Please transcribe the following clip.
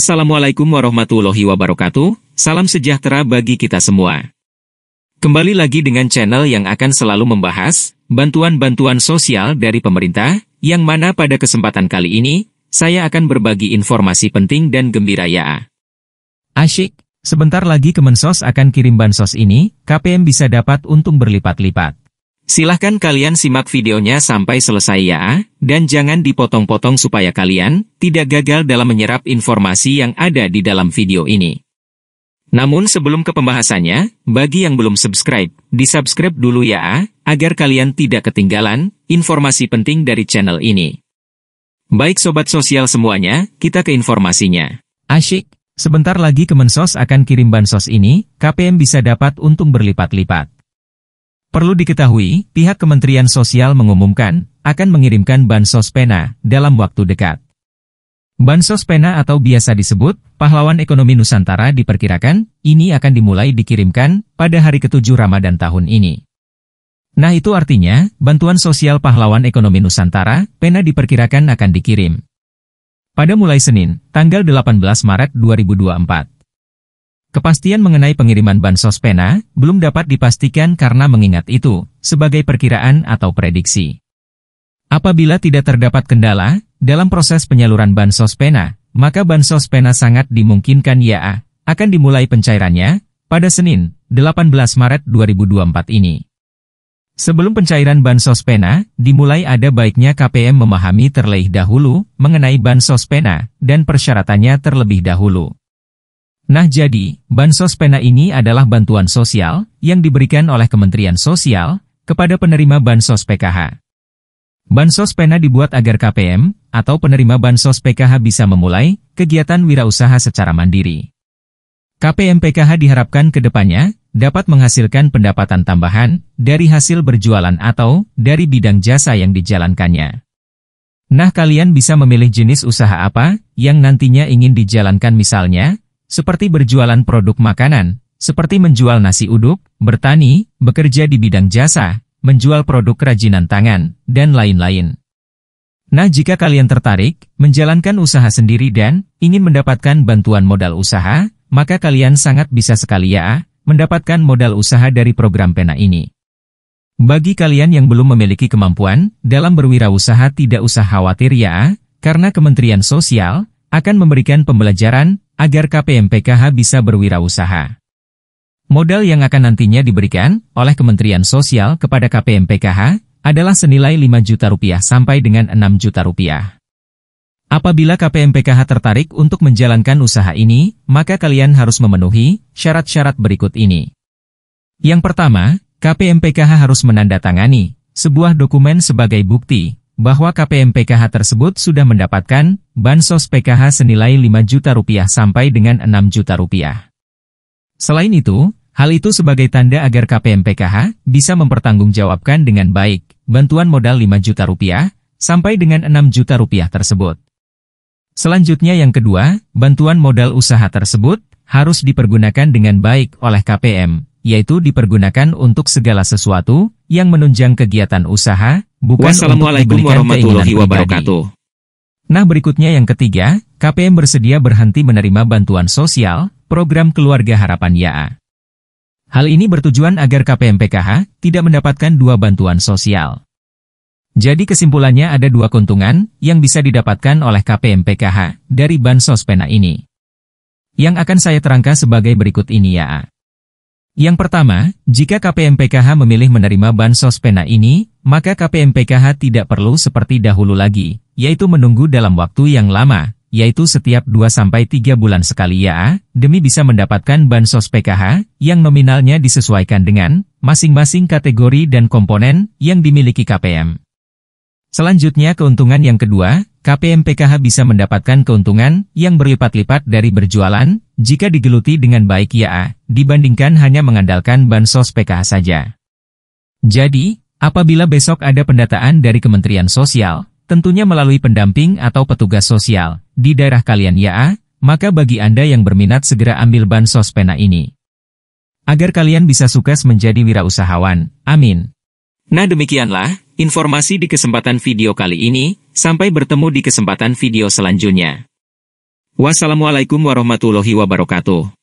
Assalamualaikum warahmatullahi wabarakatuh, salam sejahtera bagi kita semua. Kembali lagi dengan channel yang akan selalu membahas bantuan-bantuan sosial dari pemerintah, yang mana pada kesempatan kali ini, saya akan berbagi informasi penting dan gembira ya. Asyik, sebentar lagi Kemensos akan kirim bansos ini, KPM bisa dapat untung berlipat-lipat. Silahkan kalian simak videonya sampai selesai ya, dan jangan dipotong-potong supaya kalian tidak gagal dalam menyerap informasi yang ada di dalam video ini. Namun sebelum ke pembahasannya, bagi yang belum subscribe, di subscribe dulu ya, agar kalian tidak ketinggalan informasi penting dari channel ini. Baik sobat sosial semuanya, kita ke informasinya. Asyik, sebentar lagi Kemensos akan kirim bansos ini, KPM bisa dapat untung berlipat-lipat. Perlu diketahui, pihak Kementerian Sosial mengumumkan akan mengirimkan bansos pena dalam waktu dekat. Bansos pena atau biasa disebut Pahlawan Ekonomi Nusantara diperkirakan ini akan dimulai dikirimkan pada hari ketujuh Ramadan tahun ini. Nah itu artinya, bantuan sosial Pahlawan Ekonomi Nusantara, pena diperkirakan akan dikirim. Pada mulai Senin, tanggal 18 Maret 2024. Kepastian mengenai pengiriman bansos pena belum dapat dipastikan karena mengingat itu sebagai perkiraan atau prediksi. Apabila tidak terdapat kendala dalam proses penyaluran bansos pena, maka bansos pena sangat dimungkinkan ya akan dimulai pencairannya pada Senin, 18 Maret 2024 ini. Sebelum pencairan bansos pena dimulai ada baiknya KPM memahami terlebih dahulu mengenai bansos pena dan persyaratannya terlebih dahulu. Nah jadi, Bansos Pena ini adalah bantuan sosial yang diberikan oleh Kementerian Sosial kepada penerima Bansos PKH. Bansos Pena dibuat agar KPM atau penerima Bansos PKH bisa memulai kegiatan wirausaha secara mandiri. KPM PKH diharapkan ke depannya dapat menghasilkan pendapatan tambahan dari hasil berjualan atau dari bidang jasa yang dijalankannya. Nah kalian bisa memilih jenis usaha apa yang nantinya ingin dijalankan misalnya, seperti berjualan produk makanan, seperti menjual nasi uduk, bertani, bekerja di bidang jasa, menjual produk kerajinan tangan, dan lain-lain. Nah jika kalian tertarik, menjalankan usaha sendiri dan ingin mendapatkan bantuan modal usaha, maka kalian sangat bisa sekali ya, mendapatkan modal usaha dari program PENA ini. Bagi kalian yang belum memiliki kemampuan, dalam berwirausaha tidak usah khawatir ya, karena Kementerian Sosial akan memberikan pembelajaran agar KPM PKH bisa berwirausaha. Modal yang akan nantinya diberikan oleh Kementerian Sosial kepada KPM PKH adalah senilai 5 juta rupiah sampai dengan 6 juta rupiah. Apabila KPM PKH tertarik untuk menjalankan usaha ini, maka kalian harus memenuhi syarat-syarat berikut ini. Yang pertama, KPM PKH harus menandatangani sebuah dokumen sebagai bukti bahwa KPM PKH tersebut sudah mendapatkan bansos PKH senilai 5 juta rupiah sampai dengan 6 juta rupiah. Selain itu, hal itu sebagai tanda agar KPM PKH bisa mempertanggungjawabkan dengan baik bantuan modal 5 juta rupiah sampai dengan 6 juta rupiah tersebut. Selanjutnya yang kedua, bantuan modal usaha tersebut harus dipergunakan dengan baik oleh KPM, yaitu dipergunakan untuk segala sesuatu yang menunjang kegiatan usaha Bukan Wassalamualaikum warahmatullahi wabarakatuh. Nah berikutnya yang ketiga, KPM bersedia berhenti menerima bantuan sosial, program keluarga harapan YAA. Hal ini bertujuan agar KPM PKH tidak mendapatkan dua bantuan sosial. Jadi kesimpulannya ada dua keuntungan yang bisa didapatkan oleh KPM PKH dari Bansos Pena ini. Yang akan saya terangkan sebagai berikut ini ya. Yang pertama, jika KPM PKH memilih menerima Bansos Pena ini, maka KPMPKH tidak perlu seperti dahulu lagi, yaitu menunggu dalam waktu yang lama, yaitu setiap 2-3 bulan sekali ya, demi bisa mendapatkan bansos PKH yang nominalnya disesuaikan dengan masing-masing kategori dan komponen yang dimiliki KPM. Selanjutnya keuntungan yang kedua, KPM PKH bisa mendapatkan keuntungan yang berlipat-lipat dari berjualan jika digeluti dengan baik ya, dibandingkan hanya mengandalkan bansos PKH saja. Jadi, Apabila besok ada pendataan dari Kementerian Sosial, tentunya melalui pendamping atau petugas sosial, di daerah kalian ya, maka bagi Anda yang berminat segera ambil bansos pena ini. Agar kalian bisa sukses menjadi wirausahawan. Amin. Nah demikianlah, informasi di kesempatan video kali ini, sampai bertemu di kesempatan video selanjutnya. Wassalamualaikum warahmatullahi wabarakatuh.